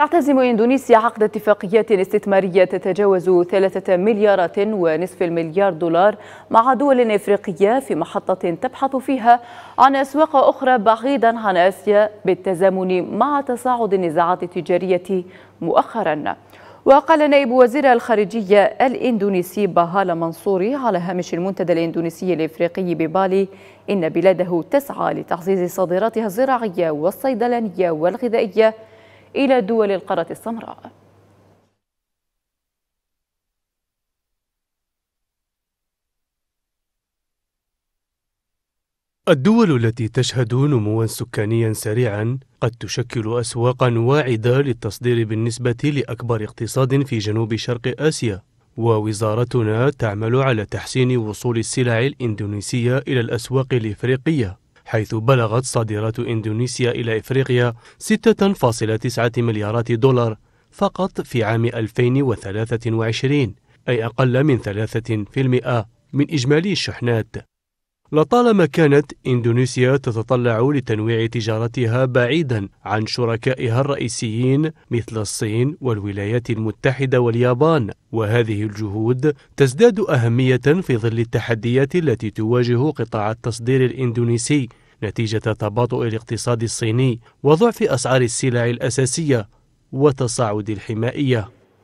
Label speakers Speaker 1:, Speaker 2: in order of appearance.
Speaker 1: تعتزم إندونيسيا عقد اتفاقيات استثمارية تتجاوز ثلاثة مليارات ونصف المليار دولار مع دول إفريقية في محطة تبحث فيها عن أسواق أخرى بعيدا عن آسيا بالتزامن مع تصاعد النزاعات التجارية مؤخرا وقال نائب وزير الخارجية الإندونيسي باهالا منصوري على هامش المنتدى الإندونيسي الإفريقي ببالي إن بلاده تسعى لتعزيز صادراتها الزراعية والصيدلانية والغذائية إلى دول القارة السمراء
Speaker 2: الدول التي تشهد نموا سكانيا سريعا قد تشكل أسواقا واعدة للتصدير بالنسبة لأكبر اقتصاد في جنوب شرق آسيا ووزارتنا تعمل على تحسين وصول السلع الإندونيسية إلى الأسواق الإفريقية حيث بلغت صادرات إندونيسيا إلى إفريقيا 6.9 مليارات دولار فقط في عام 2023 أي أقل من 3% من إجمالي الشحنات لطالما كانت إندونيسيا تتطلع لتنويع تجارتها بعيدا عن شركائها الرئيسيين مثل الصين والولايات المتحدة واليابان وهذه الجهود تزداد أهمية في ظل التحديات التي تواجه قطاع التصدير الإندونيسي نتيجة تباطؤ الاقتصاد الصيني وضعف أسعار السلع الأساسية وتصاعد الحمائية